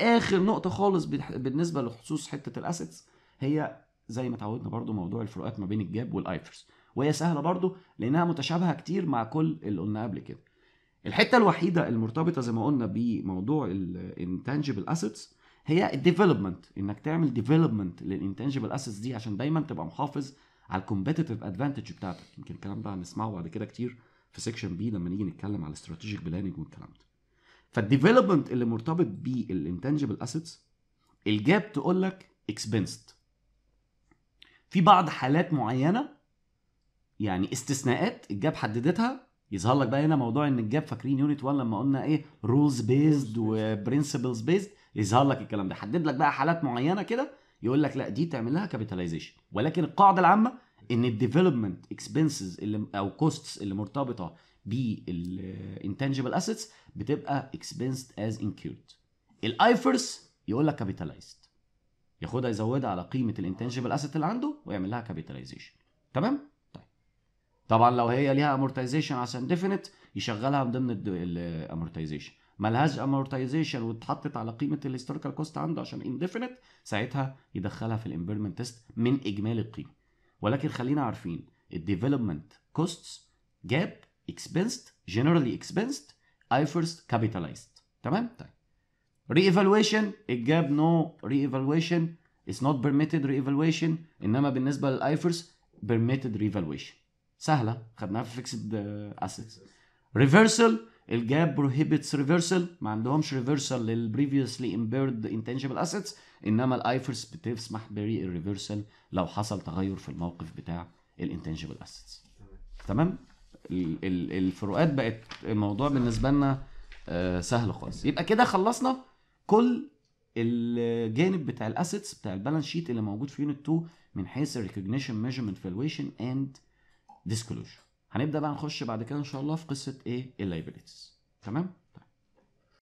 اخر نقطه خالص بالنسبه لخصوص حته الاسيتس هي زي ما اتعودنا برضو موضوع الفروقات ما بين الجاب والايفرز وهي سهله برضو لانها متشابهه كتير مع كل اللي قلناه قبل كده الحته الوحيده المرتبطه زي ما قلنا بموضوع الانتنجبل اسيتس هي الديفلوبمنت انك تعمل ديفلوبمنت للانتنجبل اسيتس دي عشان دايما تبقى محافظ على الكومبيتيتيف ادفانتج بتاعتك يمكن الكلام ده هنسمعه بعد كده كتير في سيكشن بي لما نيجي نتكلم على الاستراتيجيك بلاننج والكلام ده فالديفلوبمنت اللي مرتبط بالانتنجبل اسيتس الجاب تقول لك اكسبنسد في بعض حالات معينه يعني استثناءات الجاب حددتها يظهر لك بقى هنا موضوع ان الجاب فاكرين يونت 1 لما قلنا ايه رولز بيزد وبرنسبلز بيزد يظهر لك الكلام ده حدد لك بقى حالات معينه كده يقول لك لا دي تعمل لها كابيتاليزيشن ولكن القاعده العامه ان الديفلوبمنت اكسبنسز اللي او كوستس اللي مرتبطه بالانتنجبل اسيتس بتبقى اكسبنسد از انكيورد الايفرس يقول لك كابيتالايزد ياخدها يزودها على قيمه الانتنجبل اسيت اللي عنده ويعمل لها كابيتاليزيشن تمام طيب. طبعا لو هي ليها امورتايزيشن عشان ديفينيت يشغلها من ضمن الامورتايزيشن ملهاش امورتايزيشن واتحطت على قيمه الهيستوريكال كوست عنده عشان انديفينيت ساعتها يدخلها في الامبيرمنت تيست من اجمالي القيمه ولكن خلينا عارفين الديفلوبمنت كوستس جاب expensed generally expensed I first capitalized تمام طيب reevaluation الجاب no reevaluation it's not permitted reevaluation انما بالنسبه first permitted revaluation سهله خدناها في fixed assets reversal الجاب prohibits reversal ما عندهمش reversal لل previously impaired intangible assets انما first بتسمح بري الريفرسال لو حصل تغير في الموقف بتاع الانتنجبل اسيتس تمام الفروقات بقت الموضوع بالنسبه لنا آه، سهل خالص يبقى كده خلصنا كل الجانب بتاع الاسيتس بتاع البالانس شيت اللي موجود في يونت 2 من حيث الريكوجنيشن ميجرمنت فالويشن اند ديسكلوجر هنبدا بقى نخش بعد كده ان شاء الله في قصه ايه اللايبيليتيز تمام